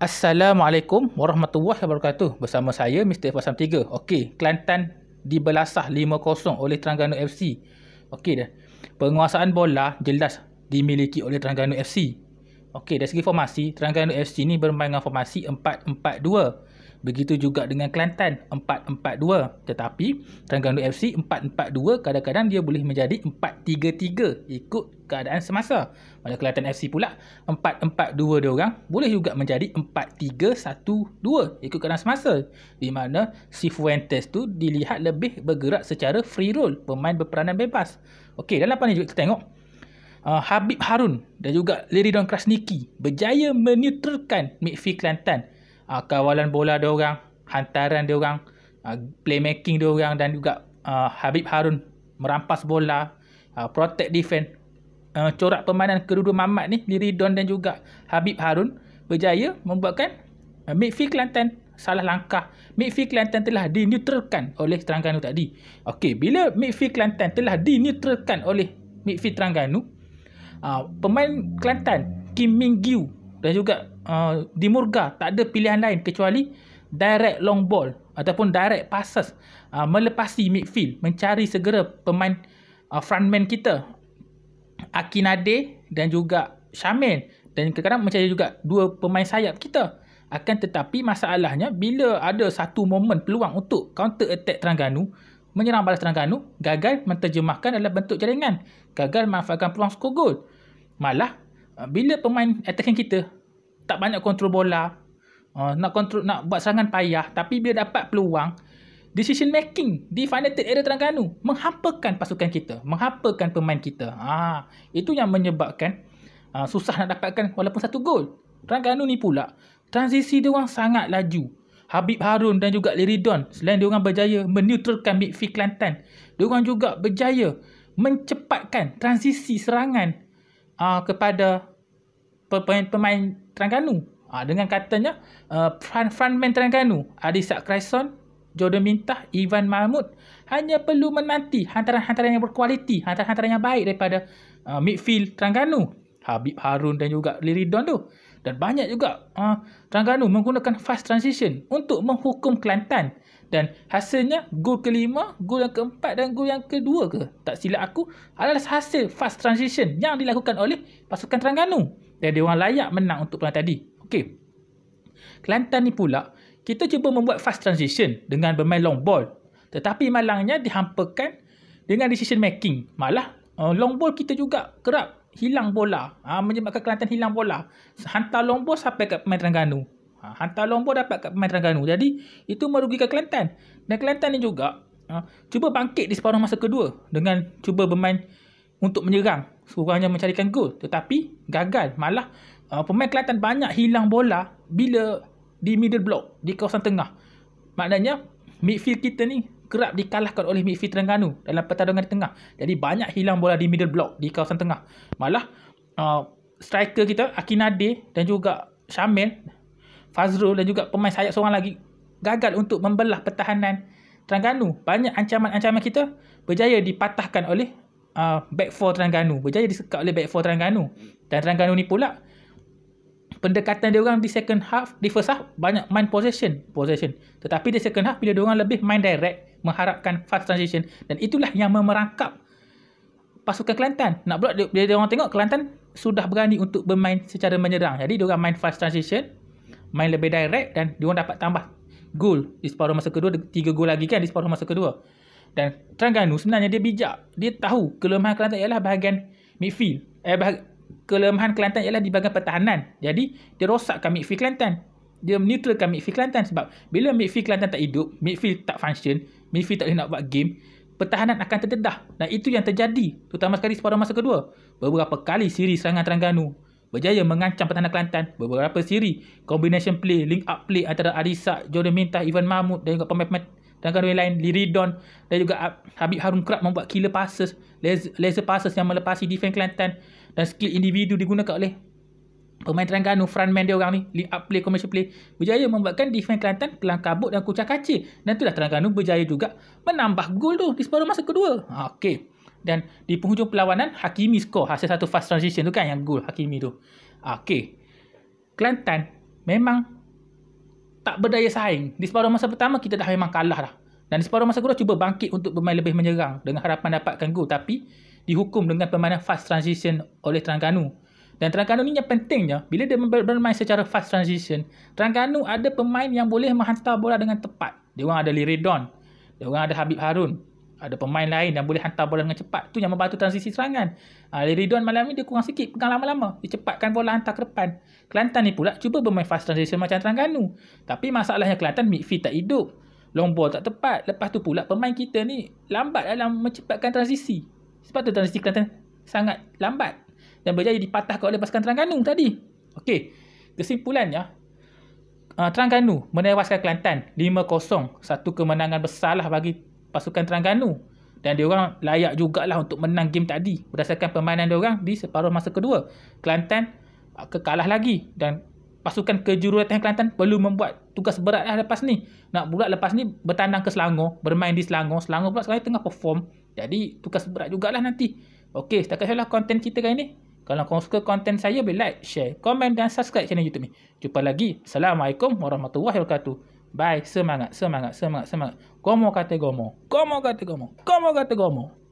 Assalamualaikum warahmatullahi wabarakatuh. Bersama saya Mr. F3. Okey, Kelantan dibelasah 5-0 oleh Terengganu FC. Okey dah. Penguasaan bola jelas dimiliki oleh Terengganu FC. Okey, dari segi formasi, Terengganu FC ni bermain dengan formasi 4 4 Begitu juga dengan Kelantan 4-4-2 Tetapi Terengganu FC 4-4-2 Kadang-kadang dia boleh menjadi 4-3-3 Ikut keadaan semasa Pada Kelantan FC pula 4-4-2 dia orang Boleh juga menjadi 4-3-1-2 Ikut keadaan semasa Di mana si fuentes tu Dilihat lebih bergerak secara free roll Pemain berperanan bebas Okey, dalam pandai juga kita tengok Uh, Habib Harun dan juga Liridon Krasniki berjaya menyutulkan midfield Kelantan uh, kawalan bola dia orang, hantaran dia orang, uh, playmaking dia orang dan juga uh, Habib Harun merampas bola, uh, protect defense. Uh, corak permainan kedua-dua mamat ni, Liri Don dan juga Habib Harun berjaya membuatkan uh, midfield Kelantan salah langkah. Midfield Kelantan telah dineutralkan oleh Terengganu tadi. Okey, bila midfield Kelantan telah dineutralkan oleh midfield Terengganu, uh, pemain Kelantan Kim Ming Giu dan juga Uh, di murga tak ada pilihan lain kecuali direct long ball ataupun direct passes uh, melepasi midfield mencari segera pemain uh, frontman kita Akinade dan juga Shamin dan kadang-kadang mencari juga dua pemain sayap kita akan tetapi masalahnya bila ada satu momen peluang untuk counter attack Terengganu menyerang balas Terengganu gagal menterjemahkan dalam bentuk jaringan gagal memanfaatkan peluang skor gol malah uh, bila pemain attacking kita tak banyak kontrol bola. Uh, nak kontrol nak buat serangan payah tapi bila dapat peluang decision making di final third area Terengganu menghampakan pasukan kita, menghampakan pemain kita. Ah, uh, itu yang menyebabkan uh, susah nak dapatkan walaupun satu gol. Terengganu ni pula transisi dia orang sangat laju. Habib Harun dan juga Liridon selain dia orang berjaya menutralkan midfield Kelantan, dia orang juga berjaya mencepatkan transisi serangan uh, kepada pemain pemain Terengganu. Ha, dengan katanya uh, front man Terengganu, Adisak Kraison, Jordan Mintah, Ivan Mahmud hanya perlu menanti hantaran-hantaran yang berkualiti, hantaran-hantaran yang baik daripada uh, midfield Terengganu, Habib Harun dan juga Liridon tu. Dan banyak juga uh, Terengganu menggunakan fast transition untuk menghukum Kelantan. Dan hasilnya gol kelima, gol yang keempat dan gol yang kedua ke? Tak silap aku adalah hasil fast transition yang dilakukan oleh pasukan Terengganu dan dia orang layak menang untuk pernah tadi. Okey. Kelantan ni pula, kita cuba membuat fast transition dengan bermain long ball. Tetapi malangnya dihampakan dengan decision making. Malah uh, long ball kita juga kerap hilang bola. Ha, menyebabkan Kelantan hilang bola. Hantar long ball sampai ke pemain Terengganu. Ha, hantar long ball dapat ke pemain Terengganu. Jadi itu merugikan Kelantan. Dan Kelantan ni juga ha, cuba bangkit di separuh masa kedua. Dengan cuba bermain untuk menyerang sekurang-kurangnya mencarikan gol tetapi gagal malah uh, pemain Kelantan banyak hilang bola bila di middle block di kawasan tengah maknanya midfield kita ni kerap dikalahkan oleh midfield Terengganu dalam pertarungan di tengah jadi banyak hilang bola di middle block di kawasan tengah malah uh, striker kita Akinade dan juga Syamil Fazrul dan juga pemain sayap seorang lagi gagal untuk membelah pertahanan Terengganu banyak ancaman-ancaman kita berjaya dipatahkan oleh uh, back four Terengganu. Berjaya disekat oleh back four Terengganu. Dan Terengganu ni pula pendekatan dia orang di second half, di first half banyak main possession, possession. Tetapi di second half bila dia orang lebih main direct, mengharapkan fast transition dan itulah yang memerangkap pasukan Kelantan. Nak pula bila dia orang tengok Kelantan sudah berani untuk bermain secara menyerang. Jadi dia orang main fast transition, main lebih direct dan dia orang dapat tambah gol di separuh masa kedua, tiga gol lagi kan di separuh masa kedua. Dan Terengganu sebenarnya dia bijak. Dia tahu kelemahan Kelantan ialah bahagian midfield. Eh, bah- kelemahan Kelantan ialah di bahagian pertahanan. Jadi, dia rosakkan midfield Kelantan. Dia neutralkan midfield Kelantan sebab bila midfield Kelantan tak hidup, midfield tak function, midfield tak boleh nak buat game, pertahanan akan terdedah. Dan itu yang terjadi, terutama sekali separuh masa kedua. Beberapa kali siri serangan Terengganu berjaya mengancam pertahanan Kelantan. Beberapa siri, combination play, link up play antara Arisa, Jordan Mintah, Ivan Mahmud dan juga pemain-pemain dan kedua lain Liridon dan juga Habib Harun kerap membuat killer passes, laser, laser passes yang melepasi defense Kelantan dan skill individu digunakan oleh pemain Terengganu frontman dia orang ni link up play commercial play berjaya membuatkan defense Kelantan kelang kabut dan kucak kacir dan itulah Terengganu berjaya juga menambah gol tu di separuh masa kedua ha, okay. dan di penghujung perlawanan Hakimi skor hasil satu fast transition tu kan yang gol Hakimi tu ha, okay. Kelantan memang tak berdaya saing. Di separuh masa pertama kita dah memang kalah dah. Dan di separuh masa kedua cuba bangkit untuk bermain lebih menyerang dengan harapan dapatkan gol tapi dihukum dengan permainan fast transition oleh Terengganu. Dan Terengganu ni yang pentingnya bila dia bermain secara fast transition, Terengganu ada pemain yang boleh menghantar bola dengan tepat. Dia orang ada Liridon, dia orang ada Habib Harun, ada pemain lain yang boleh hantar bola dengan cepat. Tu yang membantu transisi serangan. Uh, ah, Liridon malam ni dia kurang sikit pegang lama-lama. Dia cepatkan bola hantar ke depan. Kelantan ni pula cuba bermain fast transition macam Terengganu. Tapi masalahnya Kelantan midfield tak hidup. Long ball tak tepat. Lepas tu pula pemain kita ni lambat dalam mencepatkan transisi. Sebab tu transisi Kelantan sangat lambat. Dan berjaya dipatahkan oleh pasukan Terengganu tadi. Okey. Kesimpulannya. Uh, Terengganu menewaskan Kelantan 5-0. Satu kemenangan besarlah bagi pasukan Terengganu dan dia orang layak jugalah untuk menang game tadi berdasarkan permainan orang di separuh masa kedua. Kelantan ah, kekalah lagi dan pasukan kejuruteraan Kelantan perlu membuat tugas berat lah lepas ni. Nak pula lepas ni bertandang ke Selangor, bermain di Selangor. Selangor pula sekarang tengah perform. Jadi tugas berat jugalah nanti. Okey, setakat saya lah konten kita kali ni. Kalau korang suka konten saya, boleh like, share, komen dan subscribe channel YouTube ni. Jumpa lagi. Assalamualaikum warahmatullahi wabarakatuh. Bye. Semangat, semangat, semangat, semangat. Gomo kata gomo. Gomo kata gomo. Gomo kata gomo.